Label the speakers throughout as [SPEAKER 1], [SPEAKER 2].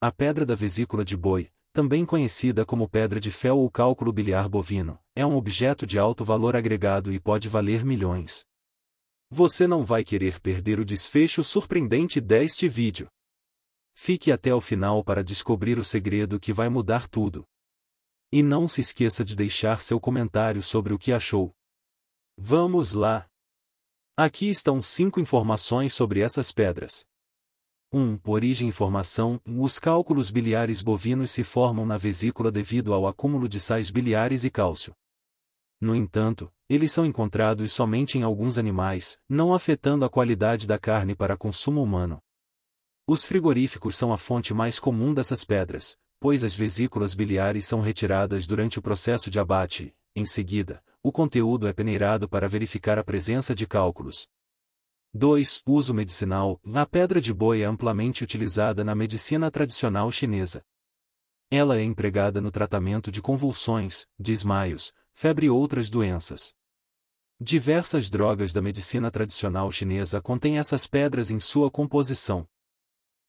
[SPEAKER 1] A pedra da vesícula de boi, também conhecida como pedra de fel ou cálculo biliar bovino, é um objeto de alto valor agregado e pode valer milhões. Você não vai querer perder o desfecho surpreendente deste vídeo. Fique até o final para descobrir o segredo que vai mudar tudo. E não se esqueça de deixar seu comentário sobre o que achou. Vamos lá! Aqui estão cinco informações sobre essas pedras. 1. Por origem e formação, os cálculos biliares bovinos se formam na vesícula devido ao acúmulo de sais biliares e cálcio. No entanto, eles são encontrados somente em alguns animais, não afetando a qualidade da carne para consumo humano. Os frigoríficos são a fonte mais comum dessas pedras, pois as vesículas biliares são retiradas durante o processo de abate. Em seguida, o conteúdo é peneirado para verificar a presença de cálculos, 2. Uso medicinal. A pedra de boi é amplamente utilizada na medicina tradicional chinesa. Ela é empregada no tratamento de convulsões, desmaios, febre e outras doenças. Diversas drogas da medicina tradicional chinesa contêm essas pedras em sua composição.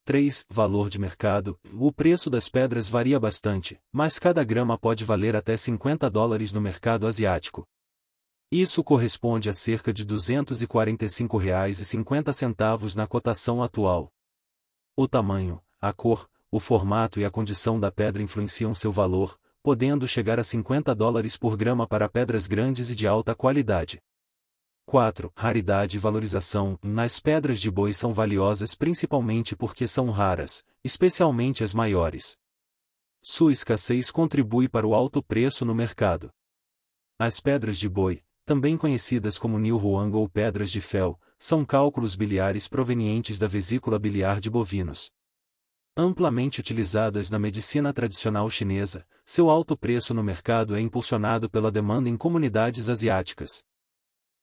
[SPEAKER 1] 3. Valor de mercado. O preço das pedras varia bastante, mas cada grama pode valer até 50 dólares no mercado asiático, isso corresponde a cerca de R$ 245,50 na cotação atual. O tamanho, a cor, o formato e a condição da pedra influenciam seu valor, podendo chegar a 50 dólares por grama para pedras grandes e de alta qualidade. 4. Raridade e valorização. Nas pedras de boi são valiosas principalmente porque são raras, especialmente as maiores. Sua escassez contribui para o alto preço no mercado. As pedras de boi, também conhecidas como New Huang ou pedras de fel, são cálculos biliares provenientes da vesícula biliar de bovinos. Amplamente utilizadas na medicina tradicional chinesa, seu alto preço no mercado é impulsionado pela demanda em comunidades asiáticas.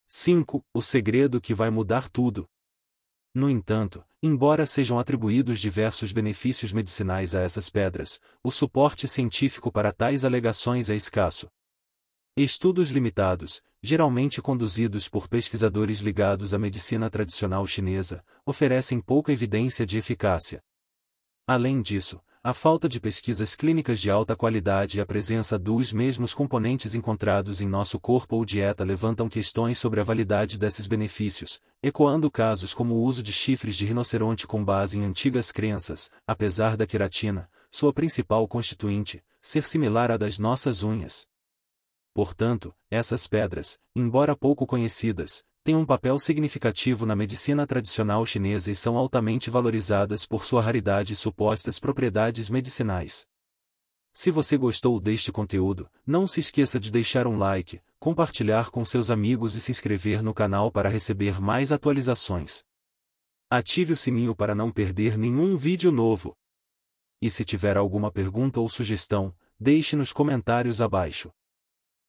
[SPEAKER 1] 5. O segredo que vai mudar tudo. No entanto, embora sejam atribuídos diversos benefícios medicinais a essas pedras, o suporte científico para tais alegações é escasso. Estudos limitados, geralmente conduzidos por pesquisadores ligados à medicina tradicional chinesa, oferecem pouca evidência de eficácia. Além disso, a falta de pesquisas clínicas de alta qualidade e a presença dos mesmos componentes encontrados em nosso corpo ou dieta levantam questões sobre a validade desses benefícios, ecoando casos como o uso de chifres de rinoceronte com base em antigas crenças, apesar da queratina, sua principal constituinte, ser similar à das nossas unhas portanto, essas pedras, embora pouco conhecidas, têm um papel significativo na medicina tradicional chinesa e são altamente valorizadas por sua raridade e supostas propriedades medicinais. Se você gostou deste conteúdo, não se esqueça de deixar um like, compartilhar com seus amigos e se inscrever no canal para receber mais atualizações. Ative o sininho para não perder nenhum vídeo novo. E se tiver alguma pergunta ou sugestão, deixe nos comentários abaixo.